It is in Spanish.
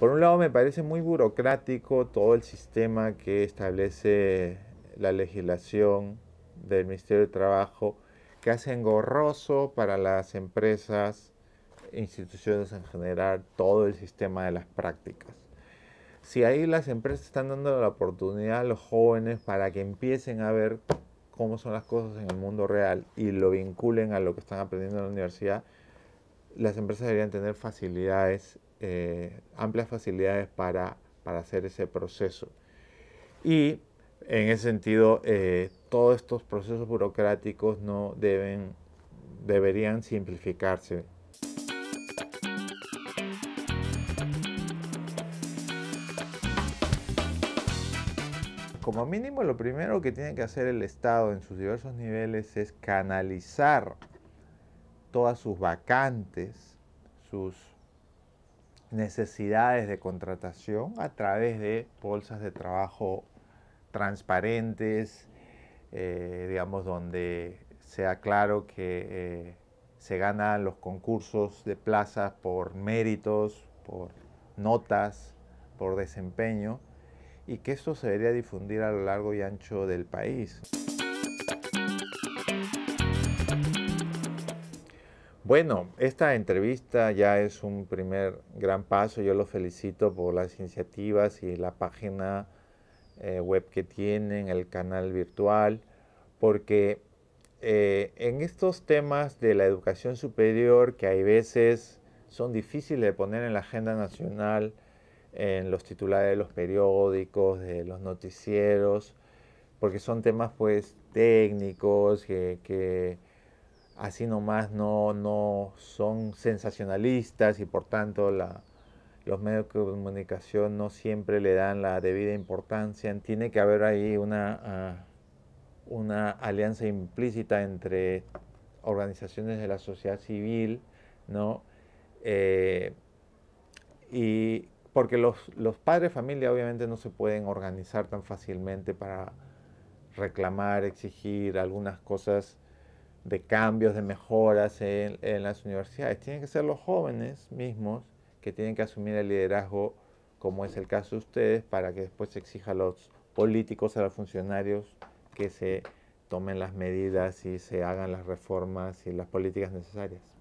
Por un lado me parece muy burocrático todo el sistema que establece la legislación del Ministerio de Trabajo, que hace engorroso para las empresas, e instituciones en general, todo el sistema de las prácticas. Si ahí las empresas están dando la oportunidad a los jóvenes para que empiecen a ver cómo son las cosas en el mundo real y lo vinculen a lo que están aprendiendo en la universidad, las empresas deberían tener facilidades eh, amplias facilidades para, hacer ese proceso. Y en ese sentido, eh, todos estos procesos burocráticos no deben, deberían simplificarse. Como mínimo, lo primero que tiene que hacer el Estado en sus diversos niveles es canalizar todas sus vacantes, sus necesidades de contratación a través de bolsas de trabajo transparentes, eh, digamos, donde sea claro que eh, se ganan los concursos de plazas por méritos, por notas, por desempeño, y que esto se debería difundir a lo largo y ancho del país. Bueno, esta entrevista ya es un primer gran paso. Yo lo felicito por las iniciativas y la página eh, web que tienen, el canal virtual, porque eh, en estos temas de la educación superior que hay veces son difíciles de poner en la agenda nacional, en los titulares de los periódicos, de los noticieros, porque son temas pues técnicos que así nomás no, son sensacionalistas y por tanto los medios de comunicación no siempre le dan la debida importancia. Tiene que haber ahí una, ah, una alianza implícita entre organizaciones de la sociedad civil, ¿no? Eh, y porque los, los padres de familia obviamente no se pueden organizar tan fácilmente para reclamar, exigir algunas cosas de cambios, de mejoras en, las universidades. Tienen que ser los jóvenes mismos que tienen que asumir el liderazgo, como es el caso de ustedes, para que después se exija a los políticos, a los funcionarios, que se tomen las medidas y se hagan las reformas y las políticas necesarias.